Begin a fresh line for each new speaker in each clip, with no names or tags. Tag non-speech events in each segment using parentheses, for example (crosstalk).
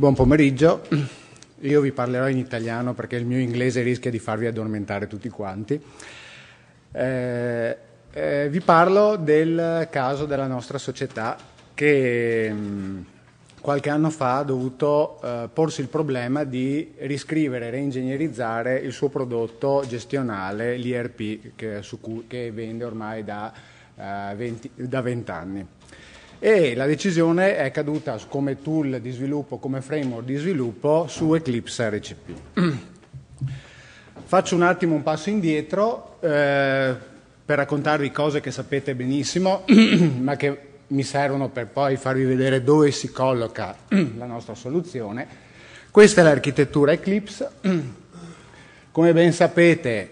Buon
pomeriggio, io vi parlerò in italiano perché il mio inglese rischia di farvi addormentare tutti quanti. Eh, eh, vi parlo del caso della nostra società che mh, mm, qualche anno fa ha dovuto eh, porsi il problema di riscrivere e reingegnerizzare il suo prodotto gestionale, l'IRP, che, cui, che vende ormai da, 20, 20 anni e la decisione è caduta come tool di sviluppo, come framework di sviluppo su Eclipse RCP. Faccio un attimo un passo indietro eh, per raccontarvi cose che sapete benissimo, (clears throat) ma che mi servono per poi farvi vedere dove si colloca (clears throat) la nostra soluzione. Questa è l'architettura Eclipse. (clears throat) Come ben sapete,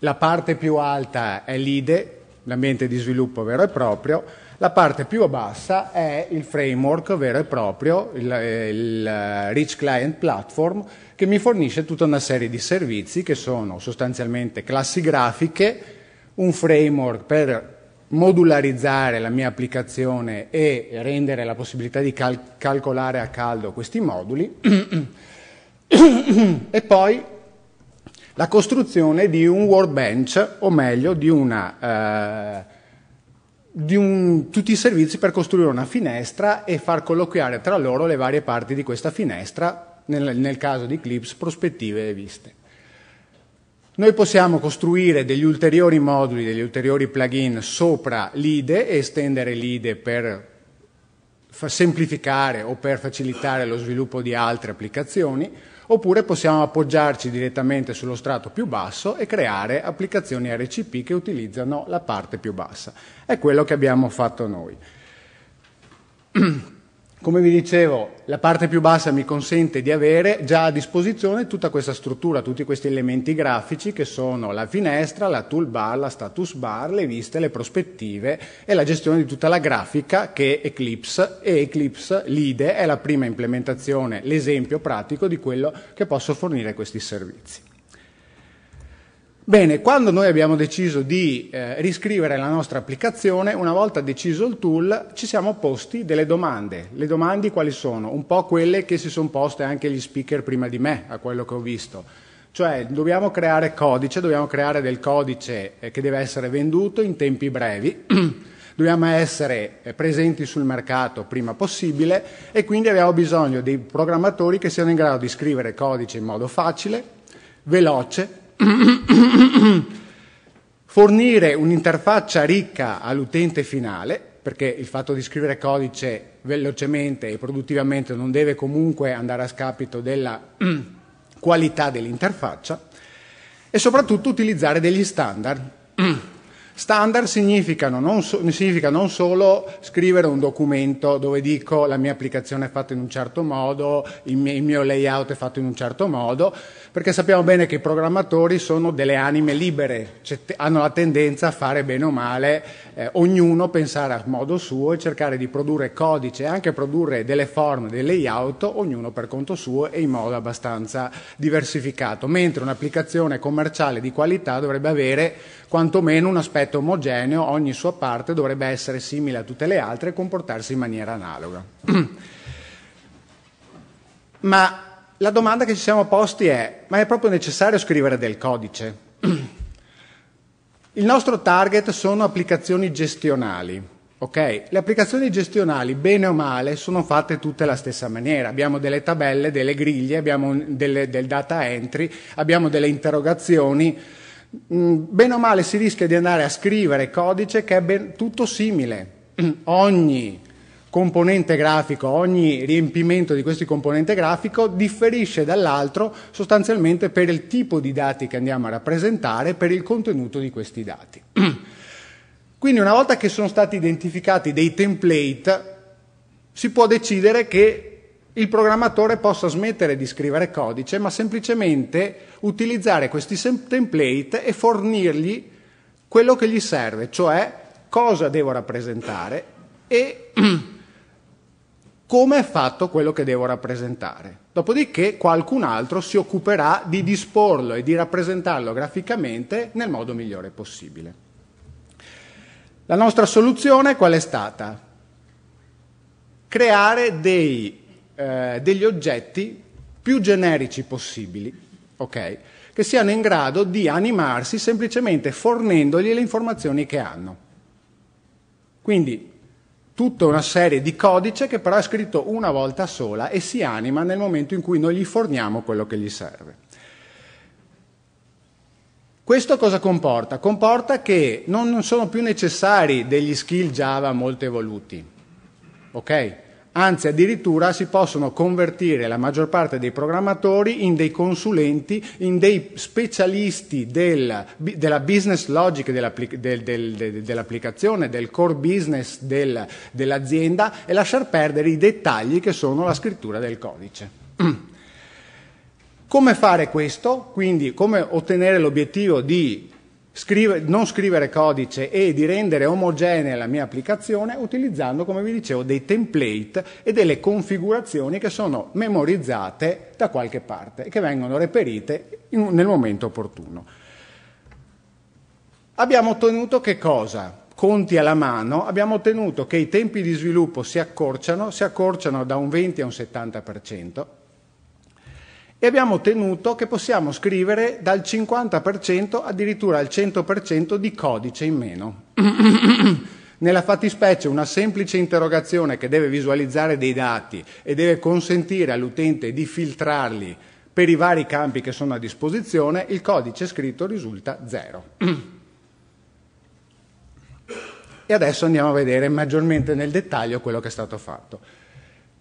la parte più alta è l'IDE, l'ambiente di sviluppo vero e proprio, la parte più bassa è il framework vero e proprio, il, il eh, Rich Client Platform, che mi fornisce tutta una serie di servizi che sono sostanzialmente classi grafiche, un framework per modularizzare la mia applicazione e rendere la possibilità di cal calcolare a caldo questi moduli e poi la costruzione di un workbench o meglio di una eh, un, tutti i servizi per costruire una finestra e far colloquiare tra loro le varie parti di questa finestra, nel, nel caso di clips, prospettive e viste. Noi possiamo costruire degli ulteriori moduli, degli ulteriori plugin sopra l'IDE e estendere l'IDE per semplificare o per facilitare lo sviluppo di altre applicazioni, Oppure possiamo appoggiarci direttamente sullo strato più basso e creare applicazioni RCP che utilizzano la parte più bassa. È quello che abbiamo fatto noi. (clears throat) Come vi dicevo, la parte più bassa mi consente di avere già a disposizione tutta questa struttura, tutti questi elementi grafici che sono la finestra, la toolbar, la status bar, le viste, le prospettive e la gestione di tutta la grafica che è Eclipse e Eclipse Lide è la prima implementazione, l'esempio pratico di quello che posso fornire questi servizi. Bene, quando noi abbiamo deciso di eh, riscrivere la nostra applicazione, una volta deciso il tool, ci siamo posti delle domande. Le domande quali sono? Un po' quelle che si sono poste anche gli speaker prima di me, a quello che ho visto. Cioè, dobbiamo creare codice, dobbiamo creare del codice eh, che deve essere venduto in tempi brevi, (clears throat) dobbiamo essere eh, presenti sul mercato prima possibile e quindi abbiamo bisogno di programmatori che siano in grado di scrivere codice in modo facile, veloce, fornire un'interfaccia ricca all'utente finale, perché il fatto di scrivere codice velocemente e produttivamente non deve comunque andare a scapito della (clears throat) qualità dell'interfaccia, e soprattutto utilizzare degli standard. (clears throat) Standard non so, significa non solo scrivere un documento dove dico la mia applicazione è fatta in un certo modo, il mio, il mio layout è fatto in un certo modo, perché sappiamo bene che i programmatori sono delle anime libere, cioè, hanno la tendenza a fare bene o male, eh, ognuno pensare a modo suo e cercare di produrre codice, e anche produrre delle forme, dei layout, ognuno per conto suo e in modo abbastanza diversificato, mentre un'applicazione commerciale di qualità dovrebbe avere quantomeno un aspetto omogeneo, ogni sua parte dovrebbe essere simile a tutte le altre e comportarsi in maniera analoga. (clears throat) Ma la domanda che ci siamo posti è, ma è proprio necessario scrivere del codice? Il nostro target sono applicazioni gestionali, ok? Le applicazioni gestionali, bene o male, sono fatte tutte alla stessa maniera. Abbiamo delle tabelle, delle griglie, abbiamo delle, del data entry, abbiamo delle interrogazioni. Mm, bene o male si rischia di andare a scrivere codice che è ben, tutto simile. (clears throat) Ogni componente grafico, ogni riempimento di questo componente grafico differisce dall'altro sostanzialmente per il tipo di dati che andiamo a rappresentare, per il contenuto di questi dati. (clears throat) Quindi una volta che sono stati identificati dei template, si può decidere che il programmatore possa smettere di scrivere codice, ma semplicemente utilizzare questi template e fornirgli quello che gli serve, cioè cosa devo rappresentare e (clears throat) come è fatto quello che devo rappresentare. Dopodiché qualcun altro si occuperà di disporlo e di rappresentarlo graficamente nel modo migliore possibile. La nostra soluzione qual è stata? Creare dei, eh, degli oggetti più generici possibili, okay, che siano in grado di animarsi semplicemente fornendogli le informazioni che hanno. Quindi tutta una serie di codice che però è scritto una volta sola e si anima nel momento in cui noi gli forniamo quello che gli serve. Questo cosa comporta? Comporta che non sono più necessari degli skill Java molto evoluti. Ok? anzi addirittura si possono convertire la maggior parte dei programmatori in dei consulenti, in dei specialisti del, della business logic dell'applicazione, del, del, dell del, core business dell'azienda e lasciar perdere i dettagli che sono la scrittura del codice. (clears throat) Come fare questo? Quindi come ottenere l'obiettivo di scrive, non scrivere codice e di rendere omogenea la mia applicazione utilizzando, come vi dicevo, dei template e delle configurazioni che sono memorizzate da qualche parte e che vengono reperite in, nel momento opportuno. Abbiamo ottenuto che cosa? Conti alla mano, abbiamo ottenuto che i tempi di sviluppo si accorciano, si accorciano da un 20 a un 70%, e abbiamo ottenuto che possiamo scrivere dal 50% addirittura al 100% di codice in meno. (clears throat) Nella fattispecie una semplice interrogazione che deve visualizzare dei dati e deve consentire all'utente di filtrarli per i vari campi che sono a disposizione, il codice scritto risulta zero. (clears throat) E adesso andiamo a vedere maggiormente nel dettaglio quello che è stato fatto.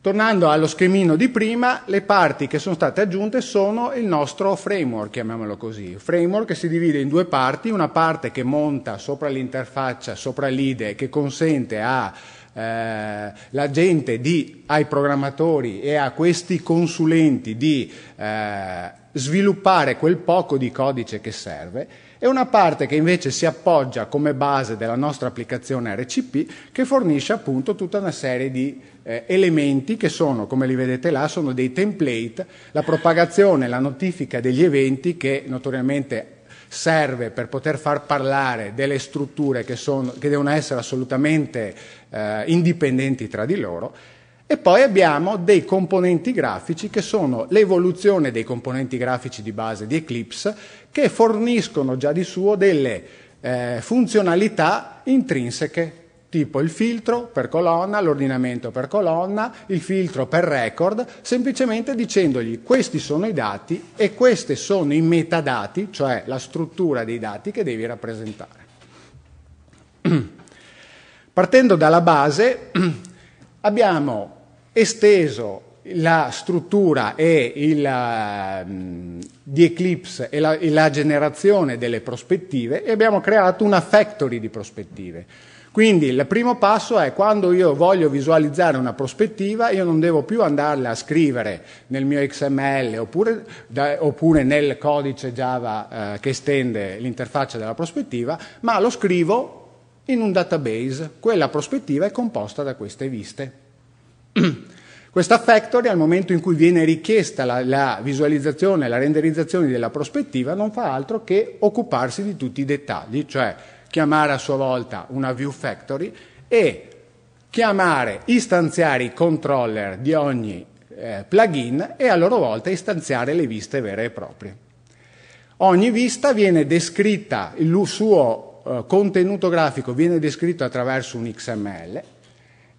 Tornando allo schemino di prima, le parti che sono state aggiunte sono il nostro framework, chiamiamolo così. Il framework si divide in due parti, una parte che monta sopra l'interfaccia, sopra l'IDE, che consente a eh, la gente di, ai programmatori e a questi consulenti di eh, sviluppare quel poco di codice che serve e una parte che invece si appoggia come base della nostra applicazione RCP che fornisce appunto tutta una serie di eh, elementi che sono, come li vedete là, sono dei template, la propagazione, la notifica degli eventi che notoriamente serve per poter far parlare delle strutture che, sono, che devono essere assolutamente eh, indipendenti tra di loro e poi abbiamo dei componenti grafici che sono l'evoluzione dei componenti grafici di base di Eclipse che forniscono già di suo delle eh, funzionalità intrinseche tipo il filtro per colonna, l'ordinamento per colonna, il filtro per record, semplicemente dicendogli questi sono i dati e questi sono i metadati, cioè la struttura dei dati che devi rappresentare. (clears throat) Partendo dalla base, (clears throat) abbiamo esteso la struttura e il, um, di Eclipse e la, e la, generazione delle prospettive e abbiamo creato una factory di prospettive. Quindi il primo passo è quando io voglio visualizzare una prospettiva, io non devo più andarla a scrivere nel mio XML oppure, da, oppure nel codice Java eh, che estende l'interfaccia della prospettiva, ma lo scrivo in un database. Quella prospettiva è composta da queste viste. (clears throat) Questa factory al momento in cui viene richiesta la, la visualizzazione, la renderizzazione della prospettiva non fa altro che occuparsi di tutti i dettagli, cioè chiamare a sua volta una view factory e chiamare, istanziare i controller di ogni eh, plugin e a loro volta istanziare le viste vere e proprie. Ogni vista viene descritta, il suo eh, contenuto grafico viene descritto attraverso un XML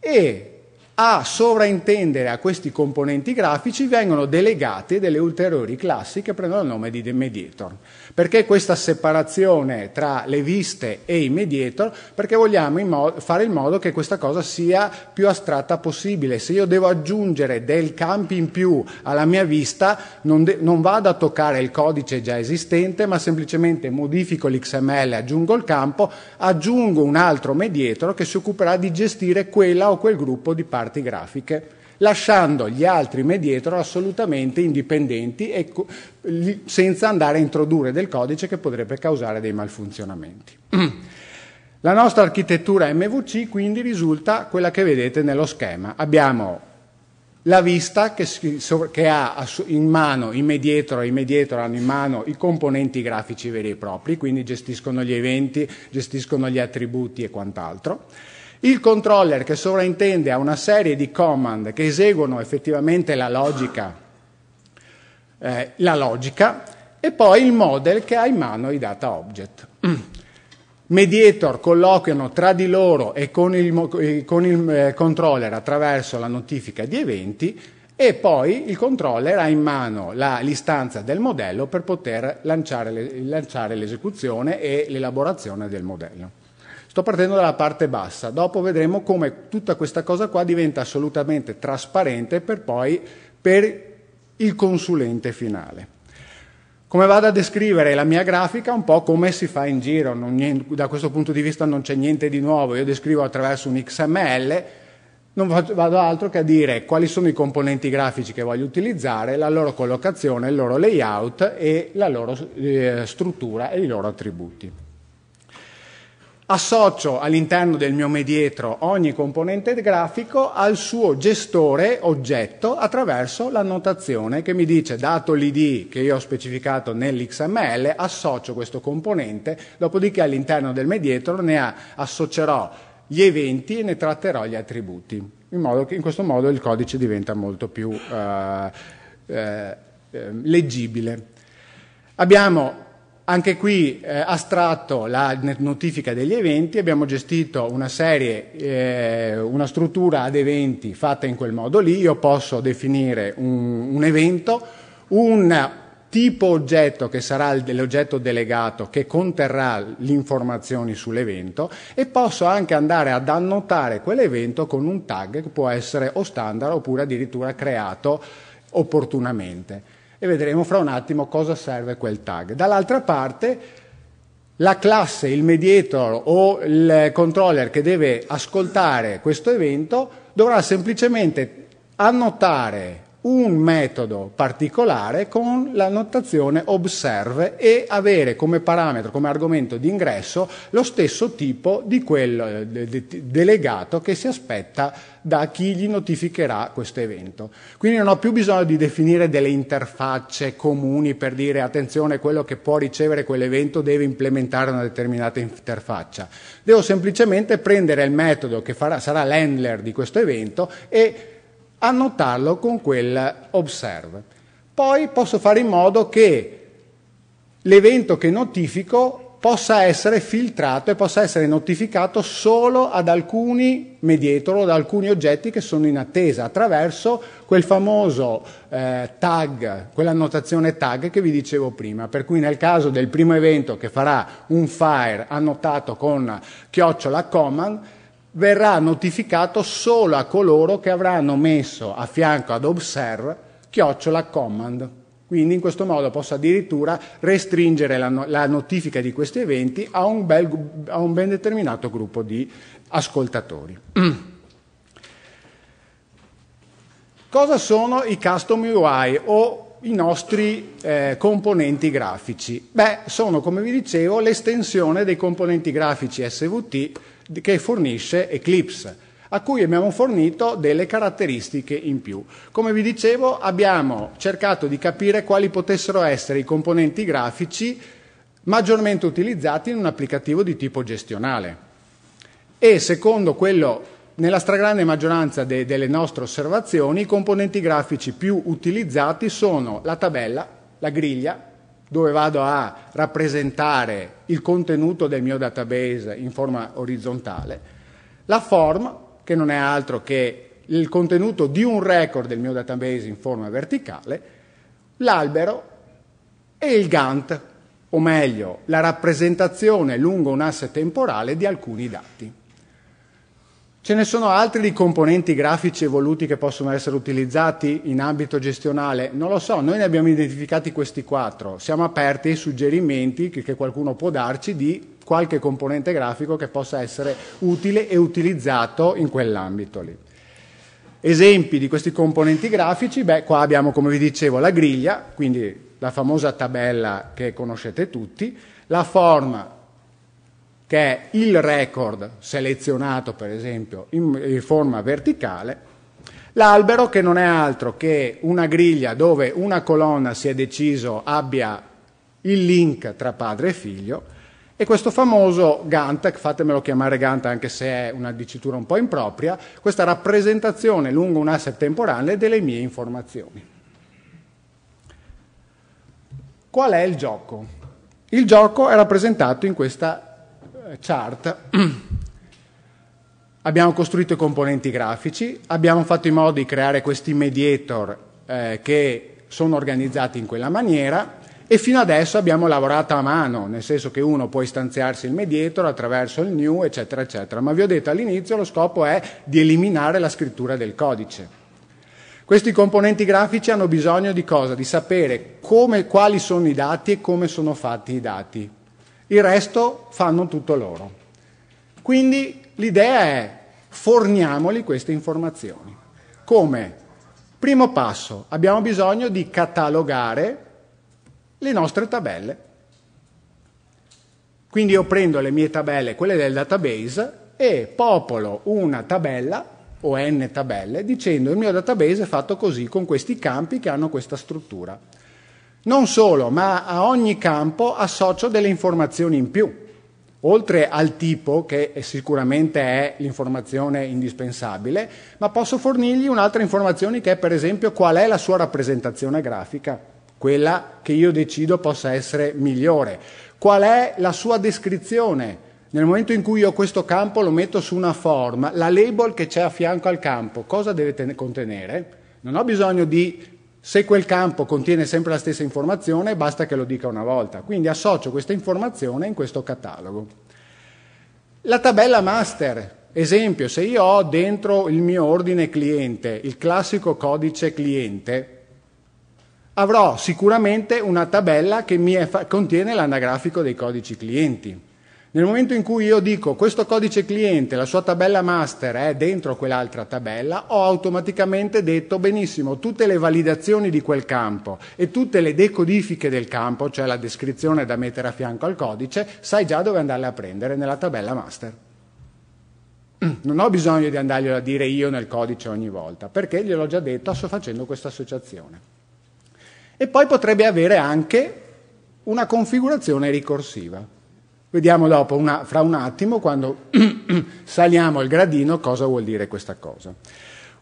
e a sovraintendere a questi componenti grafici vengono delegate delle ulteriori classi che prendono il nome di mediator. Perché questa separazione tra le viste e i mediator? Perché vogliamo in fare in modo che questa cosa sia più astratta possibile. Se io devo aggiungere del campi in più alla mia vista, non, non vado a toccare il codice già esistente, ma semplicemente modifico l'XML, aggiungo il campo, aggiungo un altro mediator che si occuperà di gestire quella o quel gruppo di parti parti grafiche, lasciando gli altri medietro assolutamente indipendenti e senza andare a introdurre del codice che potrebbe causare dei malfunzionamenti. La nostra architettura MVC quindi risulta quella che vedete nello schema. Abbiamo la vista che, che, ha in mano i medietro e i medietro hanno in mano i componenti grafici veri e propri, quindi gestiscono gli eventi, gestiscono gli attributi e quant'altro. Il controller che sovraintende a una serie di command che eseguono effettivamente la logica, eh, la logica e poi il model che ha in mano i data object. Mm. Mediator colloquiano tra di loro e con il, con il eh, controller attraverso la notifica di eventi e poi il controller ha in mano l'istanza del modello per poter lanciare l'esecuzione e l'elaborazione del modello. Sto partendo dalla parte bassa, dopo vedremo come tutta questa cosa qua diventa assolutamente trasparente per poi per il consulente finale. Come vado a descrivere la mia grafica? Un po' come si fa in giro, non, da questo punto di vista non c'è niente di nuovo, io descrivo attraverso un XML, non vado altro che a dire quali sono i componenti grafici che voglio utilizzare, la loro collocazione, il loro layout e la loro eh, struttura e i loro attributi associo all'interno del mio medietro ogni componente grafico al suo gestore oggetto attraverso la notazione che mi dice dato l'id che io ho specificato nell'xml associo questo componente dopodiché all'interno del medietro ne associerò gli eventi e ne tratterò gli attributi in, modo che in questo modo il codice diventa molto più eh, eh, eh leggibile abbiamo anche qui eh, astratto la notifica degli eventi, abbiamo gestito una serie, eh, una struttura ad eventi fatta in quel modo lì, io posso definire un, un evento, un tipo oggetto che sarà l'oggetto delegato che conterrà le informazioni sull'evento e posso anche andare ad annotare quell'evento con un tag che può essere o standard oppure addirittura creato opportunamente e vedremo fra un attimo cosa serve quel tag. Dall'altra parte la classe, il mediator o il controller che deve ascoltare questo evento dovrà semplicemente annotare un metodo particolare con la notazione observe e avere come parametro, come argomento di ingresso lo stesso tipo di quello eh, delegato che si aspetta da chi gli notificherà questo evento. Quindi non ho più bisogno di definire delle interfacce comuni per dire attenzione quello che può ricevere quell'evento deve implementare una determinata interfaccia. Devo semplicemente prendere il metodo che farà, sarà l'handler di questo evento e annotarlo con quel observe. Poi posso fare in modo che l'evento che notifico possa essere filtrato e possa essere notificato solo ad alcuni mediator o ad alcuni oggetti che sono in attesa attraverso quel famoso eh, tag, quell'annotazione tag che vi dicevo prima. Per cui nel caso del primo evento che farà un fire annotato con chiocciola command, verrà notificato solo a coloro che avranno messo a fianco ad observe chiocciola command. Quindi in questo modo posso addirittura restringere la, no- la notifica di questi eventi a un, bel, a un, ben determinato gruppo di ascoltatori. (clears throat) Cosa sono i custom UI o i nostri eh, componenti grafici? Beh, sono come vi dicevo l'estensione dei componenti grafici SVT che fornisce Eclipse a cui abbiamo fornito delle caratteristiche in più. Come vi dicevo, abbiamo cercato di capire quali potessero essere i componenti grafici maggiormente utilizzati in un applicativo di tipo gestionale. E secondo quello, nella stragrande maggioranza de delle nostre osservazioni, i componenti grafici più utilizzati sono la tabella, la griglia, dove vado a rappresentare il contenuto del mio database in forma orizzontale, la form, che non è altro che il contenuto di un record del mio database in forma verticale, l'albero e il Gantt, o meglio, la rappresentazione lungo un asse temporale di alcuni dati. Ce ne sono altri di componenti grafici evoluti che possono essere utilizzati in ambito gestionale? Non lo so, noi ne abbiamo identificati questi quattro. Siamo aperti ai suggerimenti che qualcuno può darci di qualche componente grafico che possa essere utile e utilizzato in quell'ambito lì. Esempi di questi componenti grafici, beh, qua abbiamo come vi dicevo la griglia, quindi la famosa tabella che conoscete tutti, la forma che è il record selezionato per esempio in, in forma verticale, l'albero che non è altro che una griglia dove una colonna si è deciso abbia il link tra padre e figlio, e questo famoso Gantt, fatemelo chiamare Gantt anche se è una dicitura un po' impropria, questa rappresentazione lungo un asse temporale delle mie informazioni. Qual è il gioco? Il gioco è rappresentato in questa chart, (clears throat) abbiamo costruito i componenti grafici, abbiamo fatto in modo di creare questi mediator eh, che sono organizzati in quella maniera e fino adesso abbiamo lavorato a mano, nel senso che uno può istanziarsi il mediator attraverso il new, eccetera, eccetera. Ma vi ho detto all'inizio lo scopo è di eliminare la scrittura del codice. Questi componenti grafici hanno bisogno di cosa? Di sapere come, quali sono i dati e come sono fatti i dati il resto fanno tutto loro. Quindi l'idea è forniamoli queste informazioni. Come? Primo passo, abbiamo bisogno di catalogare le nostre tabelle. Quindi io prendo le mie tabelle, quelle del database, e popolo una tabella o n tabelle dicendo il mio database è fatto così, con questi campi che hanno questa struttura. Non solo, ma a ogni campo associo delle informazioni in più, oltre al tipo, che sicuramente è l'informazione indispensabile, ma posso fornirgli un'altra informazione che è per esempio qual è la sua rappresentazione grafica, quella che io decido possa essere migliore, qual è la sua descrizione. Nel momento in cui io questo campo lo metto su una forma, la label che c'è a fianco al campo, cosa deve ten- contenere? Non ho bisogno di se quel campo contiene sempre la stessa informazione, basta che lo dica una volta. Quindi associo questa informazione in questo catalogo. La tabella master. Esempio, se io ho dentro il mio ordine cliente, il classico codice cliente, avrò sicuramente una tabella che contiene l'anagrafico dei codici clienti. Nel momento in cui io dico questo codice cliente, la sua tabella master è dentro quell'altra tabella, ho automaticamente detto benissimo tutte le validazioni di quel campo e tutte le decodifiche del campo, cioè la descrizione da mettere a fianco al codice, sai già dove andarle a prendere nella tabella master. Mm, non ho bisogno di andarglielo a dire io nel codice ogni volta, perché gliel'ho già detto, sto facendo questa associazione. E poi potrebbe avere anche una configurazione ricorsiva. Vediamo dopo, una, fra un attimo, quando (clears throat) saliamo il gradino, cosa vuol dire questa cosa.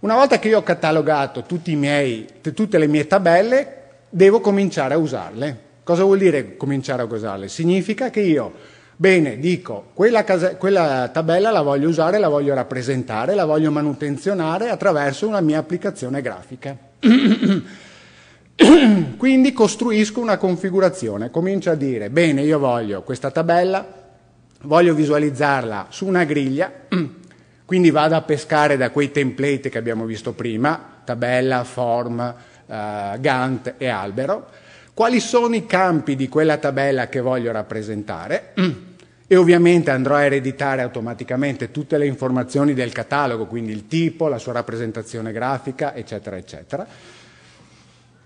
Una volta che io ho catalogato miei, tutte le mie tabelle, devo cominciare a usarle. Cosa vuol dire cominciare a usarle? Significa che io, bene, dico, quella, case- quella, tabella la voglio usare, la voglio rappresentare, la voglio manutenzionare attraverso una mia applicazione grafica. (clears throat) (coughs) Quindi costruisco una configurazione, comincio a dire, bene, io voglio questa tabella, voglio visualizzarla su una griglia, (coughs) quindi vado a pescare da quei template che abbiamo visto prima, tabella, form, uh, Gantt e albero, quali sono i campi di quella tabella che voglio rappresentare (coughs) e ovviamente andrò a ereditare automaticamente tutte le informazioni del catalogo, quindi il tipo, la sua rappresentazione grafica, eccetera, eccetera.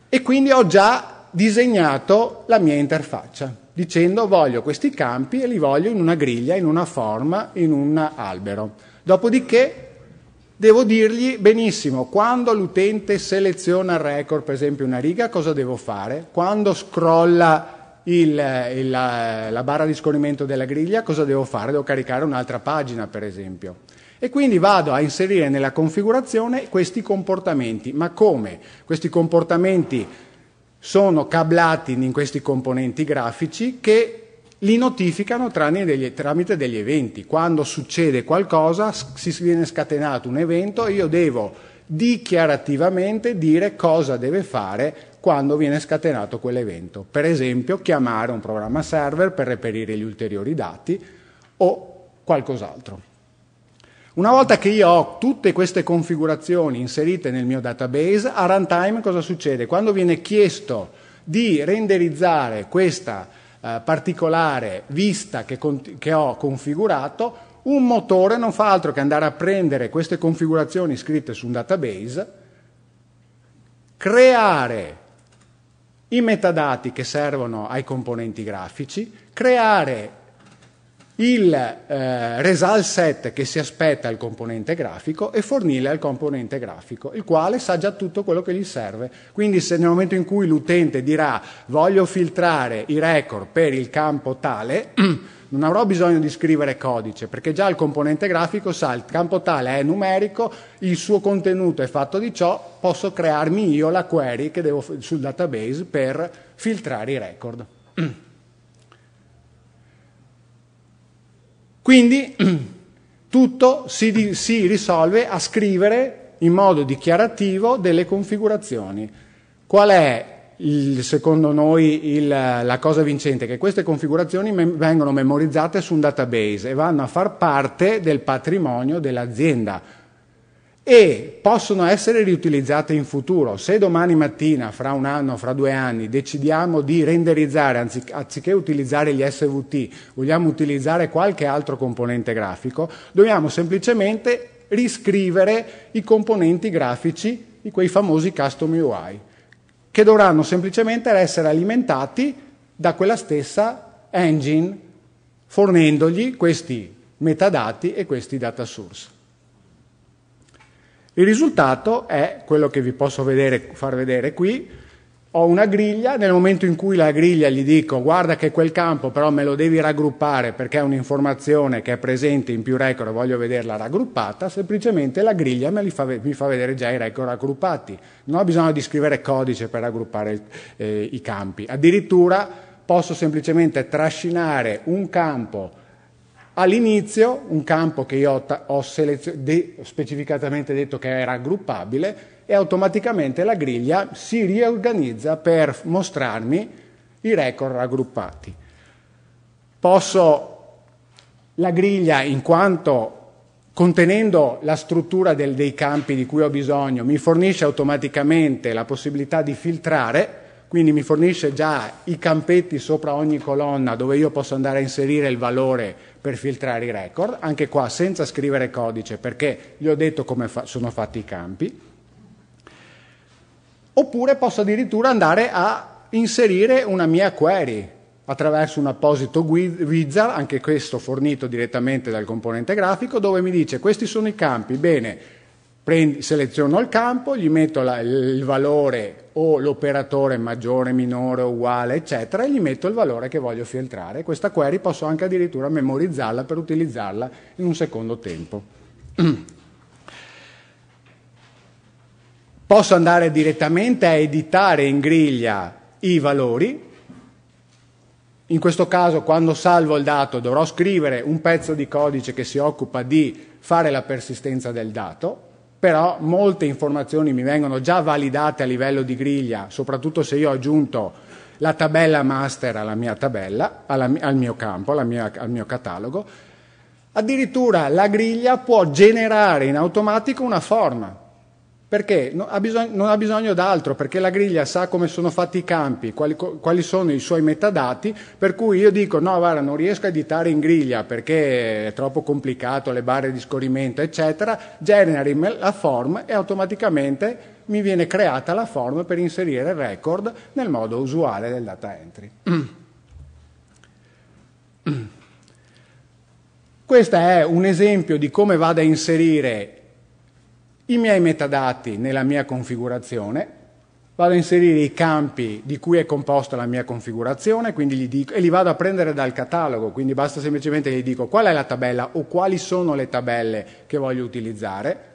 E quindi ho già disegnato la mia interfaccia, dicendo voglio questi campi e li voglio in una griglia, in una forma, in un albero. Dopodiché devo dirgli benissimo, quando l'utente seleziona il record, per esempio una riga, cosa devo fare? Quando scrolla il, il, la, la barra di scorrimento della griglia, cosa devo fare? Devo caricare un'altra pagina, per esempio. E quindi vado a inserire nella configurazione questi comportamenti. Ma come? Questi comportamenti sono cablati in questi componenti grafici che li notificano tramite degli eventi. Quando succede qualcosa, si viene scatenato un evento, io devo dichiarativamente dire cosa deve fare quando viene scatenato quell'evento. Per esempio, chiamare un programma server per reperire gli ulteriori dati o qualcos'altro. Una volta che io ho tutte queste configurazioni inserite nel mio database, a runtime cosa succede? Quando viene chiesto di renderizzare questa eh, particolare vista che, che ho configurato, un motore non fa altro che andare a prendere queste configurazioni scritte su un database, creare i metadati che servono ai componenti grafici, creare il eh, result set che si aspetta al componente grafico e fornirle al componente grafico, il quale sa già tutto quello che gli serve. Quindi se nel momento in cui l'utente dirà voglio filtrare i record per il campo tale, (clears throat) non avrò bisogno di scrivere codice, perché già il componente grafico sa il campo tale è numerico, il suo contenuto è fatto di ciò, posso crearmi io la query che devo sul database per filtrare i record. (clears throat) Quindi (clears throat) tutto si, si risolve a scrivere in modo dichiarativo delle configurazioni. Qual è il, secondo noi il, la cosa vincente che queste configurazioni me- vengono memorizzate su un database e vanno a far parte del patrimonio dell'azienda e possono essere riutilizzate in futuro. Se domani mattina, fra un anno, fra due anni, decidiamo di renderizzare, anziché, utilizzare gli SVT, vogliamo utilizzare qualche altro componente grafico, dobbiamo semplicemente riscrivere i componenti grafici di quei famosi custom UI, che dovranno semplicemente essere alimentati da quella stessa engine, fornendogli questi metadati e questi data source. Il risultato è quello che vi posso vedere, far vedere qui. Ho una griglia, nel momento in cui la griglia gli dico guarda che quel campo però me lo devi raggruppare perché è un'informazione che è presente in più record e voglio vederla raggruppata, semplicemente la griglia fa, mi fa vedere già i record raggruppati. Non ho bisogno di scrivere codice per raggruppare eh, i campi. Addirittura posso semplicemente trascinare un campo All'inizio un campo che io ho de specificatamente detto che era raggruppabile e automaticamente la griglia si riorganizza per mostrarmi i record raggruppati. Posso la griglia in quanto contenendo la struttura del, dei campi di cui ho bisogno mi fornisce automaticamente la possibilità di filtrare quindi mi fornisce già i campetti sopra ogni colonna dove io posso andare a inserire il valore per filtrare i record, anche qua senza scrivere codice perché gli ho detto come fa sono fatti i campi, oppure posso addirittura andare a inserire una mia query attraverso un apposito wizard, anche questo fornito direttamente dal componente grafico, dove mi dice questi sono i campi, bene, Prendi, seleziono il campo, gli metto la, il valore o l'operatore maggiore, minore, uguale, eccetera, e gli metto il valore che voglio filtrare. Questa query posso anche addirittura memorizzarla per utilizzarla in un secondo tempo. (clears throat) posso andare direttamente a editare in griglia i valori. In questo caso, quando salvo il dato, dovrò scrivere un pezzo di codice che si occupa di fare la persistenza del dato però molte informazioni mi vengono già validate a livello di griglia, soprattutto se io ho aggiunto la tabella master alla mia tabella, alla, al mio campo, mia, al mio catalogo, addirittura la griglia può generare in automatico una forma perché non ha, bisogno, non ha bisogno d'altro, perché la griglia sa come sono fatti i campi, quali, quali, sono i suoi metadati, per cui io dico no, guarda, non riesco a editare in griglia perché è troppo complicato, le barre di scorrimento, eccetera, generi la form e automaticamente mi viene creata la form per inserire il record nel modo usuale del data entry. Questo è un esempio di come vado a inserire i miei metadati nella mia configurazione, vado a inserire i campi di cui è composta la mia configurazione dico, e li vado a prendere dal catalogo, quindi basta semplicemente che gli dico qual è la tabella o quali sono le tabelle che voglio utilizzare,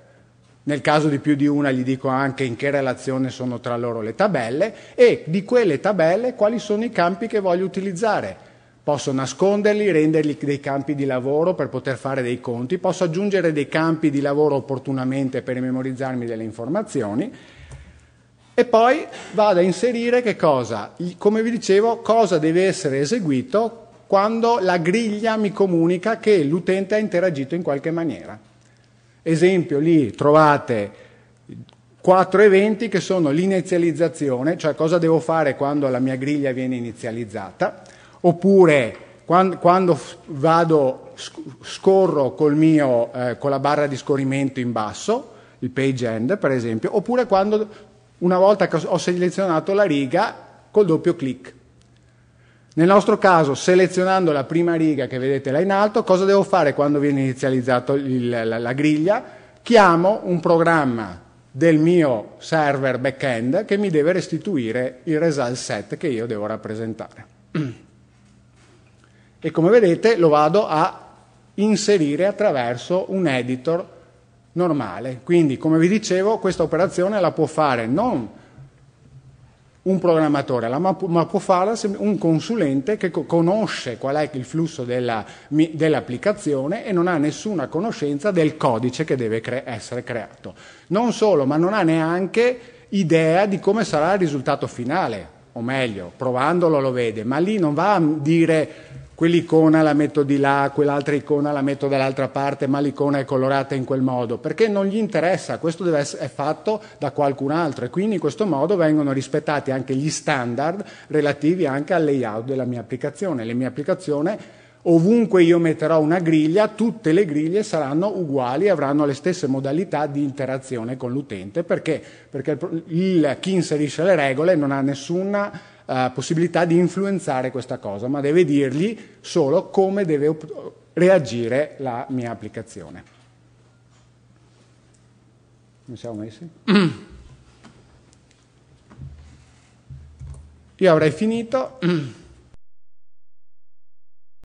nel caso di più di una gli dico anche in che relazione sono tra loro le tabelle e di quelle tabelle quali sono i campi che voglio utilizzare Posso nasconderli, renderli dei campi di lavoro per poter fare dei conti, posso aggiungere dei campi di lavoro opportunamente per memorizzarmi delle informazioni e poi vado a inserire che cosa, come vi dicevo, cosa deve essere eseguito quando la griglia mi comunica che l'utente ha interagito in qualche maniera. Esempio, lì trovate quattro eventi che sono l'inizializzazione, cioè cosa devo fare quando la mia griglia viene inizializzata, Oppure quando, quando vado, scorro mio, eh, con la barra di scorrimento in basso, il page end per esempio, oppure quando una volta che ho selezionato la riga col doppio clic. Nel nostro caso, selezionando la prima riga che vedete là in alto, cosa devo fare quando viene inizializzata la, la griglia? Chiamo un programma del mio server backend che mi deve restituire il result set che io devo rappresentare. (clears throat) e come vedete lo vado a inserire attraverso un editor normale. Quindi, come vi dicevo, questa operazione la può fare non un programmatore, ma può farla un consulente che conosce qual è il flusso della, dell'applicazione e non ha nessuna conoscenza del codice che deve cre- essere creato. Non solo, ma non ha neanche idea di come sarà il risultato finale o meglio, provandolo lo vede, ma lì non va a dire quell'icona la metto di là, quell'altra icona la metto dall'altra parte, ma l'icona è colorata in quel modo, perché non gli interessa, questo deve essere fatto da qualcun altro e quindi in questo modo vengono rispettati anche gli standard relativi anche al layout della mia applicazione. Le mie applicazioni Ovunque io metterò una griglia, tutte le griglie saranno uguali avranno le stesse modalità di interazione con l'utente, perché? perché il, chi inserisce le regole non ha nessuna uh, possibilità di influenzare questa cosa, ma deve dirgli solo come deve reagire la mia applicazione. Mi siamo messi? Mm. Io avrei finito. Mm.